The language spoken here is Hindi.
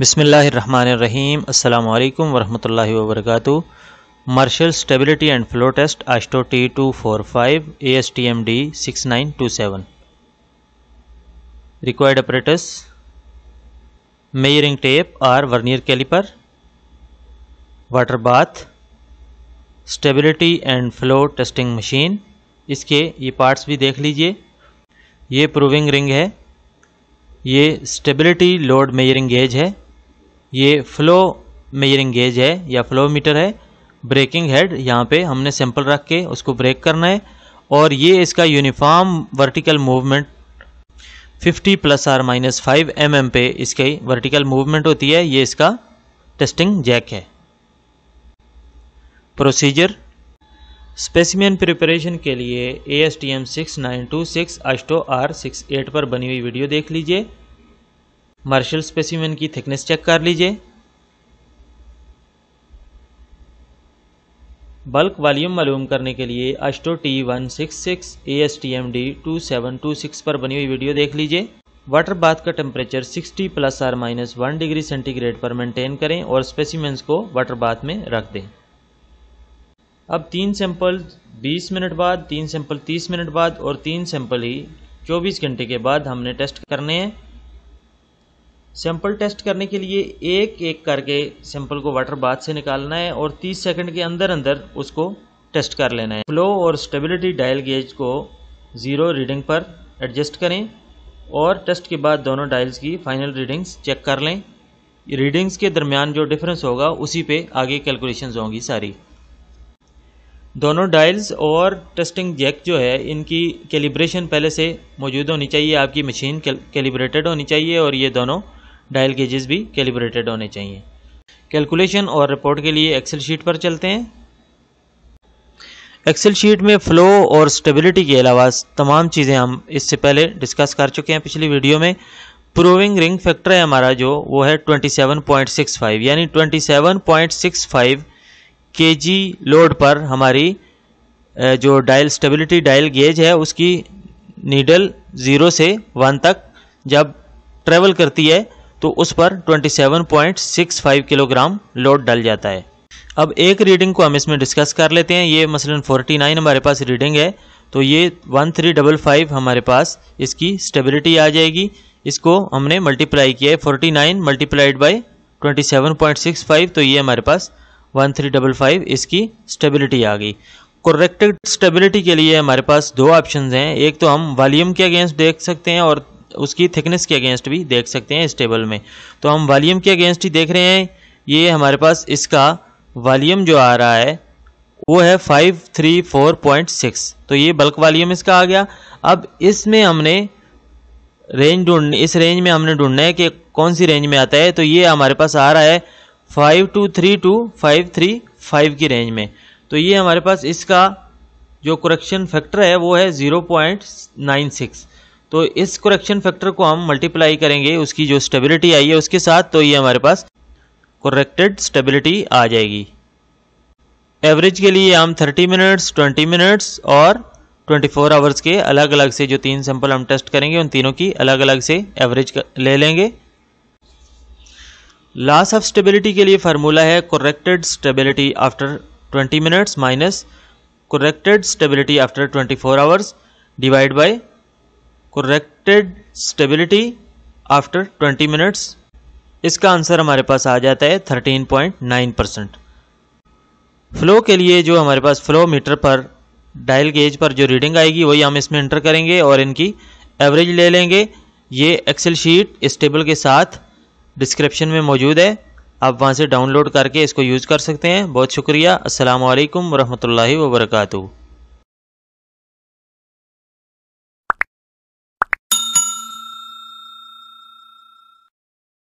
बिसमीम् अल्लाम वरहमल वर्क Marshall stability and flow test AASHTO T two four five A S T M D six nine two seven required apparatus measuring tape or vernier caliper water bath stability and flow testing machine इसके ये पार्ट्स भी देख लीजिए ये प्रूविंग रिंग है ये स्टेबिलिटी लोड मेजरिंग गेज है ये फ्लो मेजरिंग गेज है या फ्लो मीटर है ब्रेकिंग हेड यहाँ पे हमने सैंपल रख के उसको ब्रेक करना है और ये इसका uniform vertical movement 50 plus or minus five M M पे इसकी वर्टिकल मूवमेंट होती है ये इसका टेस्टिंग जैक है प्रोसीजर स्पेसिमेन प्रिपरेशन के लिए A S T M six nine two six AASHTO R six eight पर बनी हुई वीडियो देख लीजिए मार्शल स्पेसिमेन की थिकनेस चेक कर लीजिए बल्क वॉल्यूम मालूम करने के लिए AASHTO T one six six A S T M D two seven two six पर बनी हुई वीडियो देख लीजिए वाटर बाथ का temperature 60 plus or minus one degree centigrade पर मेंटेन करें और स्पेसिमेंस को वाटर बाथ में रख दें अब तीन सैंपल 20 मिनट बाद तीन सैंपल 30 मिनट बाद और तीन सैंपल ही 24 घंटे के बाद हमने टेस्ट करने हैं सैंपल टेस्ट करने के लिए एक एक करके सैंपल को वाटर बाथ से निकालना है और 30 सेकंड के अंदर अंदर उसको टेस्ट कर लेना है फ्लो और स्टेबिलिटी डायल गेज को ज़ीरो रीडिंग पर एडजस्ट करें और टेस्ट के बाद दोनों डायल्स की फाइनल रीडिंग्स चेक कर लें रीडिंग्स के दरमियान जो डिफरेंस होगा उसी पर आगे कैलकुलेशन होंगी सारी दोनों डायल्स और टेस्टिंग जैक जो है इनकी कैलिब्रेशन पहले से मौजूद होनी चाहिए आपकी मशीन कैलिब्रेटेड होनी चाहिए और ये दोनों डायल गेजेस भी कैलिब्रेटेड होने चाहिए कैलकुलेशन और रिपोर्ट के लिए एक्सेल शीट पर चलते हैं एक्सेल शीट में फ़्लो और स्टेबिलिटी के अलावा तमाम चीज़ें हम इससे पहले डिस्कस कर चुके हैं पिछली वीडियो में प्रूविंग रिंग फैक्टर है हमारा जो वो है 27.65 यानी 27.65 केजी लोड पर हमारी जो डायल स्टेबिलिटी डायल गेज है उसकी नीडल ज़ीरो से वन तक जब ट्रेवल करती है तो उस पर 27.65 किलोग्राम लोड डल जाता है अब एक रीडिंग को हम इसमें डिस्कस कर लेते हैं ये मसलन 49 हमारे पास रीडिंग है तो ये वन थ्री डबल फाइव हमारे पास इसकी स्टेबिलिटी आ जाएगी इसको हमने मल्टीप्लाई किया है forty nine multiplied by twenty seven point six five तो ये हमारे पास वन थ्री डबल फाइव इसकी स्टेबिलिटी आ गई करेक्टेड स्टेबिलिटी के लिए हमारे पास दो ऑप्शन हैं एक तो हम वॉल्यूम के अगेंस्ट देख सकते हैं और उसकी थिकनेस के अगेंस्ट भी देख सकते हैं इस टेबल में तो हम वॉल्यूम के अगेंस्ट ही देख रहे हैं ये हमारे पास इसका वॉल्यूम जो आ रहा है वो है five three four point six तो ये बल्क वॉल्यूम इसका आ गया अब इसमें हमने रेंज ढूंढ इस रेंज में हमने ढूंढना है कि कौन सी रेंज में आता है तो ये हमारे पास आ रहा है five two three two five three five की रेंज में तो ये हमारे पास इसका जो करेक्शन फैक्टर है वो है ज़ीरो पॉइंट नाइन सिक्स तो इस करेक्शन फैक्टर को हम मल्टीप्लाई करेंगे उसकी जो स्टेबिलिटी आई है उसके साथ तो ये हमारे पास करेक्टेड स्टेबिलिटी आ जाएगी एवरेज के लिए हम 30 मिनट्स 20 मिनट्स और 24 फोर आवर्स के अलग अलग से जो तीन सैंपल हम टेस्ट करेंगे उन तीनों की अलग अलग से एवरेज ले लेंगे लॉस ऑफ स्टेबिलिटी के लिए फार्मूला है corrected stability after 20 minutes minus corrected stability after 24 four hours divide by corrected stability after 20 minutes इसका आंसर हमारे पास आ जाता है 13.9 परसेंट फ्लो के लिए जो हमारे पास फ्लो मीटर पर डायल गेज पर जो रीडिंग आएगी वही हम इसमें इंटर करेंगे और इनकी एवरेज ले लेंगे ये एक्सेल शीट इस टेबल के साथ डिस्क्रिप्शन में मौजूद है आप वहाँ से डाउनलोड करके इसको यूज़ कर सकते हैं बहुत शुक्रिया असलकम वरहमल वर्का